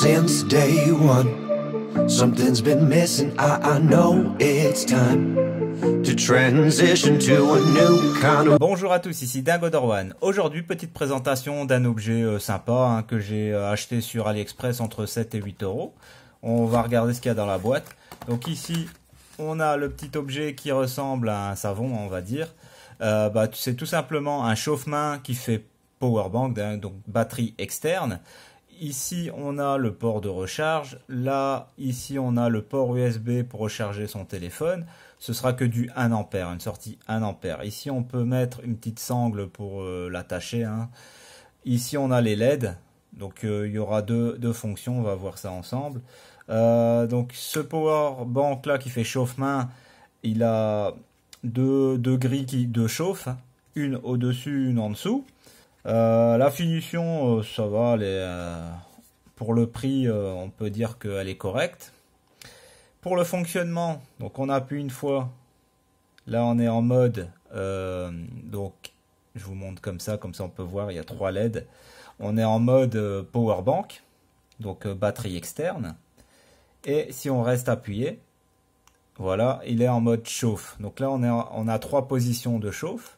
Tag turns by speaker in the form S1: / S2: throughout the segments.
S1: since day Something's been missing, I, know it's time. To transition to a new kind Bonjour à tous, ici Dingo Dorwan. Aujourd'hui, petite présentation d'un objet euh, sympa hein, que j'ai euh, acheté sur AliExpress entre 7 et 8 euros. On va regarder ce qu'il y a dans la boîte. Donc ici, on a le petit objet qui ressemble à un savon, on va dire. Euh, bah, c'est tout simplement un chauffe-main qui fait power bank, hein, donc batterie externe ici on a le port de recharge, là ici on a le port USB pour recharger son téléphone, ce sera que du 1A, une sortie 1A. Ici on peut mettre une petite sangle pour euh, l'attacher. Hein. Ici on a les LED, donc euh, il y aura deux, fonctions, on va voir ça ensemble. Euh, donc ce power bank là qui fait chauffe-main, il a deux, grilles qui, de chauffe, une au-dessus, une en dessous. Euh, la finition, euh, ça va, euh, pour le prix, on peut dire qu'elle est correcte. Pour le fonctionnement, donc on appuie une fois. Là, on est en mode, donc je vous montre comme ça, comme ça on peut voir, il y a trois LED. On est en mode power bank, donc batterie externe. Et si on reste appuyé, voilà, il est en mode chauffe. Donc là, on, a trois positions de chauffe.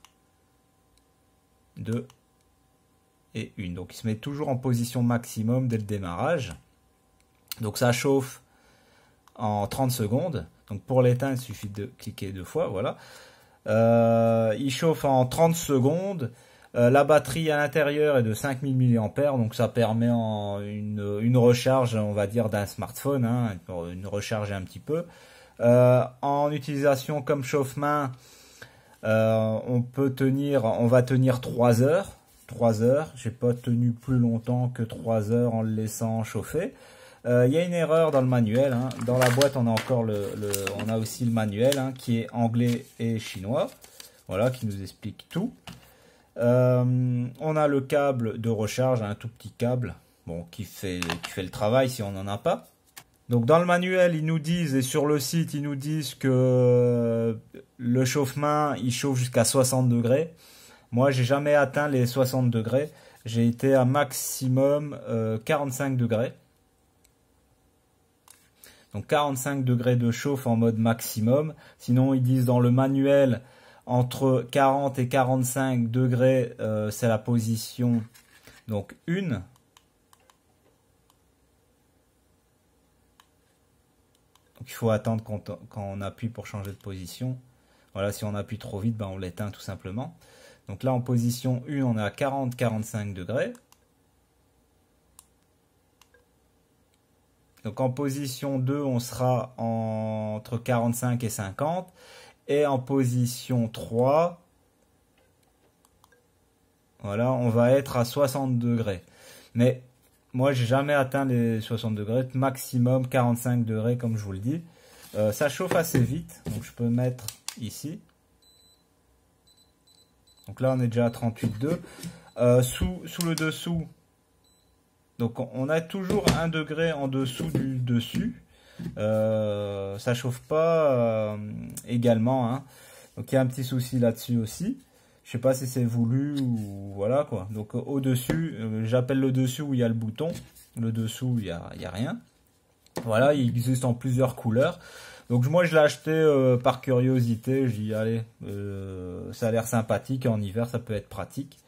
S1: 2, et une. Donc il se met toujours en position maximum dès le démarrage. Donc ça chauffe en 30 secondes. Donc pour l'éteindre, il suffit de cliquer deux fois, voilà. Euh, il chauffe en 30 secondes. Euh, la batterie à l'intérieur est de 5000 mAh, donc ça permet en une, recharge, on va dire, d'un smartphone, hein, une recharge un petit peu. Euh, en utilisation comme chauffe-main, on peut tenir, on va tenir 3 heures. 3 heures. J'ai pas tenu plus longtemps que 3 heures en le laissant chauffer. Euh, il y a une erreur dans le manuel. Hein. Dans la boîte, on a encore le, on a aussi le manuel hein, qui est anglais et chinois. Voilà, qui nous explique tout. Euh, on a le câble de recharge, un tout petit câble, bon, qui fait, qui fait le travail si on n'en a pas. Donc dans le manuel, ils nous disent, et sur le site, ils nous disent que le chauffement, il chauffe jusqu'à 60 degrés. Moi, j'ai jamais atteint les 60 degrés. J'ai été à maximum 45 euh, degrés. Donc 45 degrés de chauffe en mode maximum. Sinon, ils disent dans le manuel, entre 40 et 45 degrés, euh, c'est la position donc 1. Donc il faut attendre quand on, appuie pour changer de position. Voilà, si on appuie trop vite, ben, on l'éteint tout simplement. Donc là, en position 1, on est à 40-45 degrés. Donc en position 2, on sera entre 45 et 50. Et en position 3, voilà, on va être à 60 degrés. Mais moi, j'ai jamais atteint les 60 degrés, maximum 45 degrés, comme je vous le dis. Euh, ça chauffe assez vite, donc je peux mettre ici. Donc là, on est déjà à 38,2. Euh, sous, le dessous, donc on a toujours un degré en dessous du dessus. Euh, ça chauffe pas euh, également. Hein. Donc il y a un petit souci là-dessus aussi. Je sais pas si c'est voulu ou voilà quoi. Donc au-dessus, j'appelle le dessus où il y a le bouton. Le dessous, il n'y a, a, rien. Voilà, il existe en plusieurs couleurs. Donc moi je l'ai acheté euh, par curiosité, j'y dis allez, euh, ça a l'air sympathique, en hiver ça peut être pratique.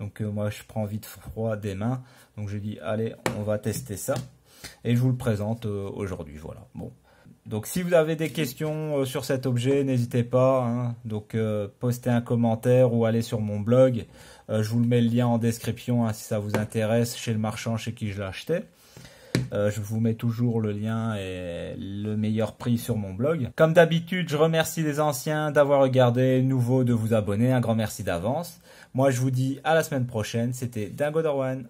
S1: Donc euh, moi je prends vite froid des mains, donc j'ai dit allez on va tester ça. Et je vous le présente aujourd'hui, voilà. Bon. Donc si vous avez des questions sur cet objet, n'hésitez pas. Hein. donc postez un commentaire ou allez sur mon blog. je vous le mets le lien en description hein, si ça vous intéresse, chez le marchand chez qui je l'ai acheté. Euh, je vous mets toujours le lien et le meilleur prix sur mon blog. Comme d'habitude, je remercie les anciens d'avoir regardé, nouveaux de vous abonner. Un grand merci d'avance. Moi, je vous dis à la semaine prochaine. C'était Dingo Dorwan.